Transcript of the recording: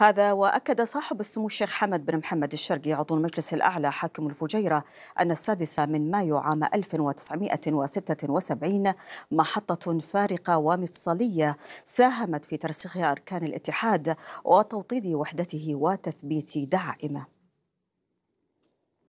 هذا وأكد صاحب السمو الشيخ حمد بن محمد الشرقي عضو المجلس الأعلى حاكم الفجيرة أن السادسة من مايو عام 1976 محطة فارقة ومفصلية ساهمت في ترسيخ أركان الاتحاد وتوطيد وحدته وتثبيت دعائمه